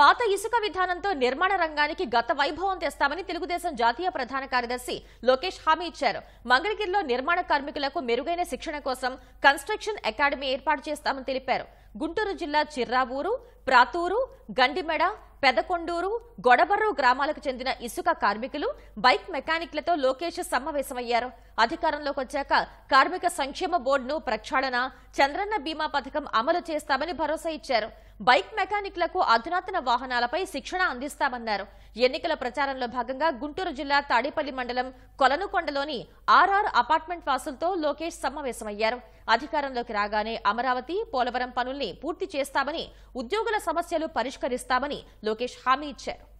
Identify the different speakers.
Speaker 1: పాత ఇసుక విధానంతో నిర్మాణ రంగానికి గత వైభవం తెస్తామని తెలుగుదేశం జాతీయ ప్రధాన కార్యదర్శి లోకేష్ హామీ ఇచ్చారు మంగళగిరిలో నిర్మాణ కార్మికులకు మెరుగైన శిక్షణ కోసం కన్స్ట్రక్షన్ అకాడమీ ఏర్పాటు చేస్తామని తెలిపారు గుంటూరు జిల్లా చిర్రావూరు ప్రాతూరు గండిమెడ పెదకొండూరు గొడబర్రు గ్రామాలకు చెందిన ఇసుక కార్మికులు బైక్ మెకానిక్లతో లోకేష్ సమావేశమయ్యారు అధికారంలోకి వచ్చాక కార్మిక సంక్షేమ బోర్డును ప్రక్షాళన చంద్రన్న బీమా పథకం అమలు చేస్తామని భరోసా ఇచ్చారు బైక్ మెకానిక్లకు అధునాతన వాహనాలపై శిక్షణ అందిస్తామన్నారు ఎన్నికల ప్రచారంలో భాగంగా గుంటూరు జిల్లా తాడేపల్లి మండలం కొలనుకొండలోని ఆర్ఆర్ అపార్ట్మెంట్ వాసులతో లోకేష్ సమావేశమయ్యారు అధికారంలోకి రాగానే అమరావతి పోలవరం పనుల్ని పూర్తి చేస్తామని ఉద్యోగుల సమస్యలు పరిష్కరిస్తామని లోకేష్ హామీ ఇచ్చారు